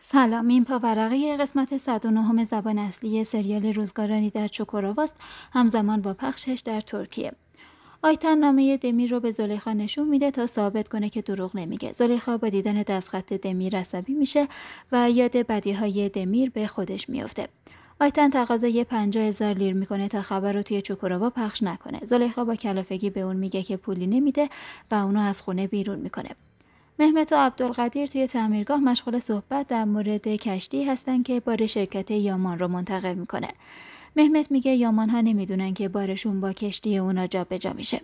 سلام این پاورقی قسمت 109 زبان اصلی سریال روزگارانی در چوکوراواست همزمان با پخشش در ترکیه آیتن نامه دمیر رو به زلیخا نشون میده تا ثابت کنه که دروغ نمیگه زلیخا با دیدن دستخط دمیر عصبی میشه و یاد بدیهای دمیر به خودش میفته آیتن تقاضای پنجا هزار لیر میکنه تا خبر رو توی چوکوراوا پخش نکنه زلیخا با کلافگی به اون میگه که پولی نمیده و اونو از خونه بیرون میکنه مهمت و عبدالقدیر توی تعمیرگاه مشغول صحبت در مورد کشتی هستن که بار شرکت یامان رو منتقل میکنه. مهمت میگه یامان ها نمیدونن که بارشون با کشتی اونا جا میشه.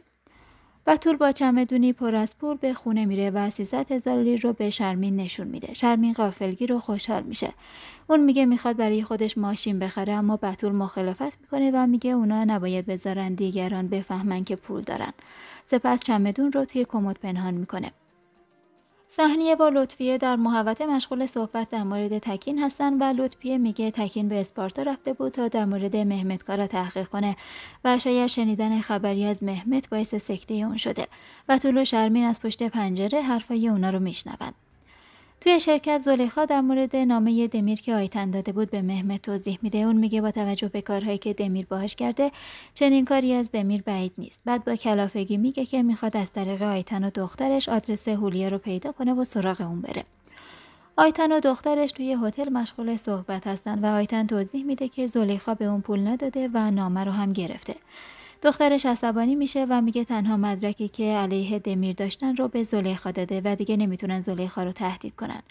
و تور با چمدونی پر از پول به خونه میره و 300 هزار رو به شرمین نشون میده. شرمین غافلگیر رو خوشحال میشه. اون میگه میخواد برای خودش ماشین بخره اما بتول مخالفت میکنه و میگه اونا نباید بذارن دیگران بفهمن که پول دارن. سپس چمدون رو توی کمد پنهان میکنه. سهنیه با لطفیه در محوت مشغول صحبت در مورد تکین هستن و لطفیه میگه تکین به اسپارتا رفته بود تا در مورد را تحقیق کنه و شاید شنیدن خبری از مهمت باعث سکته اون شده و طول و شرمین از پشت پنجره حرفای اونا رو میشنوند. توی شرکت زلیخا در مورد نامه دمیر که آیتن داده بود به مهمه توضیح میده اون میگه با توجه به کارهایی که دمیر باهاش کرده چنین کاری از دمیر بعید نیست بعد با کلافگی میگه که میخواد از طریق آیتن و دخترش آدرس هولیا رو پیدا کنه و سراغ اون بره آیتن و دخترش توی هتل مشغول صحبت هستن و آیتن توضیح میده که زلیخا به اون پول نداده و نامه رو هم گرفته دخترش عصبانی میشه و میگه تنها مدرکی که علیه دمیر داشتن رو به زلیخا داده و دیگه نمیتونن زلیخا رو تهدید کنن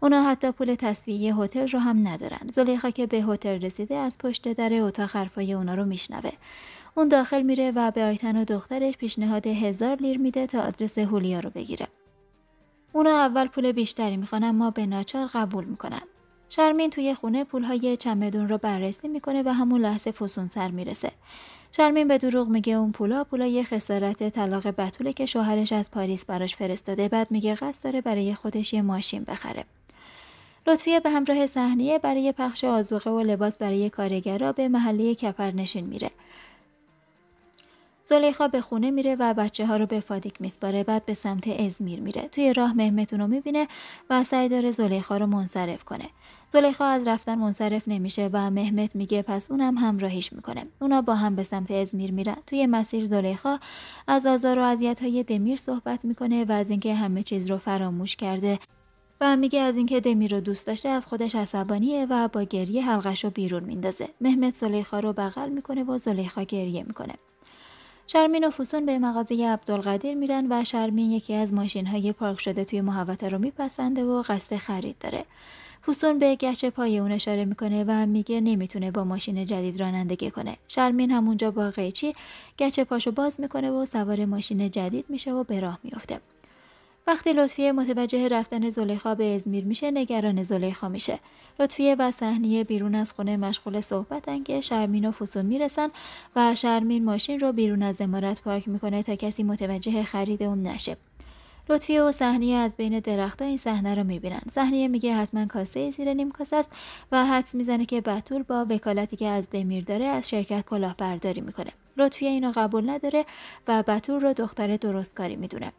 اونا حتی پول تصویه هتل رو هم ندارن زلیخا که به هتل رسیده از پشت در اتاق حرفای اونا رو میشنوه اون داخل میره و به آیتن و دخترش پیشنهاد هزار لیر میده تا آدرس هولیا رو بگیره اونا اول پول بیشتری میخوان اما به ناچار قبول میکنن شرمین توی خونه پولهای چمدون رو بررسی میکنه و همون لحظه فسون سر میرسه. شرمین به دروغ میگه اون پولا پولای خسارت طلاق بتوله که شوهرش از پاریس براش فرستاده بعد میگه قصد داره برای خودش یه ماشین بخره. لطفیه به همراه صحنیه برای پخش آزوقه و لباس برای کارگرا به محله کپرنشین میره. زلیخا به خونه میره و بچه ها رو به فادیک میسپاره بعد به سمت ازمیر میره توی راه مهمتون رو میبینه و سعی داره زلیخا رو منصرف کنه زلیخا از رفتن منصرف نمیشه و مهمت میگه پس اونم همراهیش میکنه اونا با هم به سمت ازمیر میرن توی مسیر زلیخا از آزار و های دمیر صحبت میکنه و از اینکه همه چیز رو فراموش کرده و میگه از اینکه دمیر رو دوست داشته از خودش عصبانیه و با گریه حلقش رو بیرون میندازه مهمت زلیخا رو بغل میکنه و زلیخا گریه میکنه شرمین و فوسون به مغازه عبدالقادر میرن و شرمین یکی از ماشین های پارک شده توی محوطه رو میپسنده و قصد خرید داره فوسون به گچ پای اون اشاره میکنه و میگه نمیتونه با ماشین جدید رانندگی کنه شرمین همونجا با قیچی گچ پاشو باز میکنه و سوار ماشین جدید میشه و به راه میافته وقتی لطفیه متوجه رفتن زلیخا به ازمیر میشه نگران زلیخا میشه لطفیه و صحنیه بیرون از خونه مشغول صحبتن که شرمین و فسون میرسن و شرمین ماشین رو بیرون از امارت پارک میکنه تا کسی متوجه خرید اون نشه لطفیه و صحنیه از بین درختها این صحنه رو میبینن صحنیه میگه حتما کاسه زیر نیم کاسه است و حدس میزنه که بتول با وکالتی که از دمیر داره از شرکت کلاهبرداری میکنه لطفیه اینو قبول نداره و بتول رو دختر درستکاری میدونه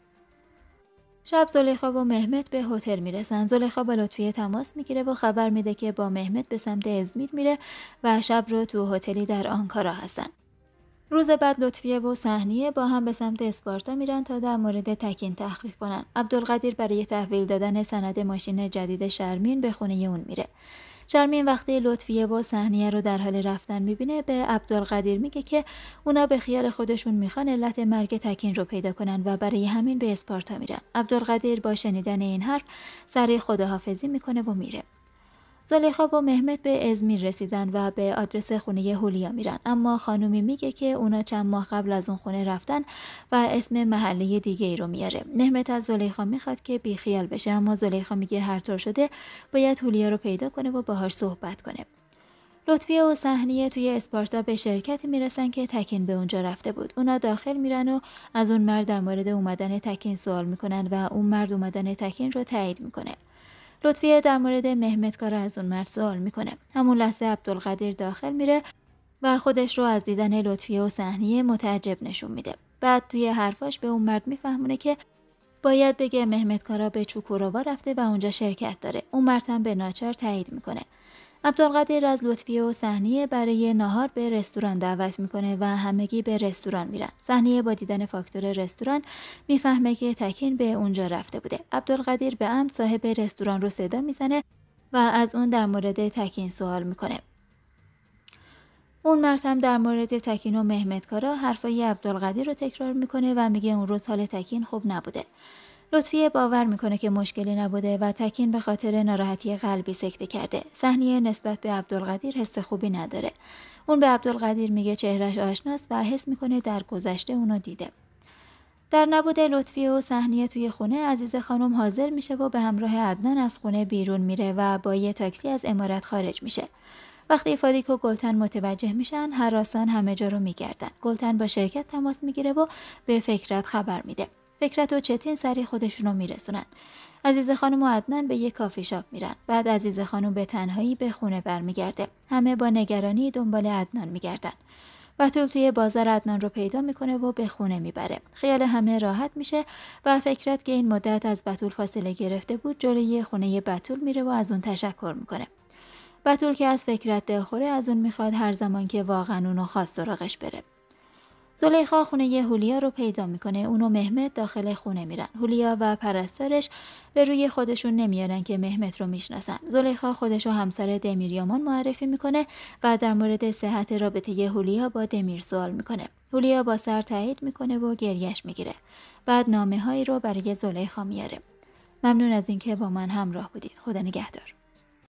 شب زلیخا و مهمت به هتل میرسن زلیخا با لطفیه تماس میگیره و خبر میده که با مهمت به سمت ازمیر میره و شب رو تو هتلی در آنکارا هستن روز بعد لطفیه و صحنیه با هم به سمت اسپارتا میرن تا در مورد تکین تحقیق کنن عبدالقدیر برای تحویل دادن سند ماشین جدید شرمین به خونه اون میره شرمین وقتی لطفیه و صحنیه رو در حال رفتن میبینه به عبدالقدیر میگه که اونا به خیال خودشون میخوان علت مرگ تکین رو پیدا کنن و برای همین به اسپارتا میرن عبدالقدیر با شنیدن این حرف سری خداحافظی میکنه و میره زلیخا با مهمت به ازمیر رسیدن و به آدرس خونه هولیا میرن اما خانومی میگه که اونا چند ماه قبل از اون خونه رفتن و اسم محله دیگه ای رو میاره مهمت از زلیخا میخواد که بیخیال بشه اما زلیخا میگه هر طور شده باید هولیا رو پیدا کنه و باهاش صحبت کنه لطفی و صحنیه توی اسپارتا به شرکتی میرسن که تکین به اونجا رفته بود. اونا داخل میرن و از اون مرد در مورد اومدن تکین سوال میکنن و اون مرد اومدن تکین رو تایید میکنه. لطفیه در مورد مهمتکار از اون مرد سوال میکنه همون لحظه عبدالقدیر داخل میره و خودش رو از دیدن لطفیه و صحنه متعجب نشون میده بعد توی حرفاش به اون مرد میفهمونه که باید بگه مهمتکارا به چوکوروا رفته و اونجا شرکت داره اون مرد هم به ناچار تایید میکنه عبدالقادر از لطفیه و صحنیه برای ناهار به رستوران دعوت میکنه و همگی به رستوران میرن صحنیه با دیدن فاکتور رستوران میفهمه که تکین به اونجا رفته بوده عبدالقادر به ام صاحب رستوران رو صدا میزنه و از اون در مورد تکین سوال میکنه اون مرد در مورد تکین و مهمتکارا حرفای عبدالقادر رو تکرار میکنه و میگه اون روز حال تکین خوب نبوده لطفیه باور میکنه که مشکلی نبوده و تکین به خاطر ناراحتی قلبی سکته کرده صحنیه نسبت به عبدالقدیر حس خوبی نداره اون به عبدالقدیر میگه چهرش آشناست و حس میکنه در گذشته اونو دیده در نبود لطفیه و صحنیه توی خونه عزیز خانم حاضر میشه و به همراه عدنان از خونه بیرون میره و با یه تاکسی از امارت خارج میشه وقتی فادیک و گلتن متوجه میشن هراسان همه جا رو میگردن گلتن با شرکت تماس میگیره و به فکرت خبر میده فکرت و چتین سری خودشون رو میرسونن عزیز خانم و عدنان به یک کافی شاپ میرن بعد عزیز خانم به تنهایی به خونه برمیگرده همه با نگرانی دنبال عدنان میگردن بتول توی بازار عدنان رو پیدا میکنه و به خونه میبره خیال همه راحت میشه و فکرت که این مدت از بتول فاصله گرفته بود جلوی خونه بتول میره و از اون تشکر میکنه بتول که از فکرت دلخوره از اون میخواد هر زمان که واقعا اونو خواست سراغش بره زلیخا خونه یه هولیا رو پیدا میکنه اونو مهمت داخل خونه میرن هولیا و پرستارش به روی خودشون نمیارن که مهمت رو میشناسن زلیخا خودش و همسر دمیریامان معرفی میکنه و در مورد صحت رابطه یه هولیا با دمیر سوال میکنه هولیا با سر تایید میکنه و گریش میگیره بعد نامه هایی رو برای زلیخا میاره ممنون از اینکه با من همراه بودید خدا نگهدار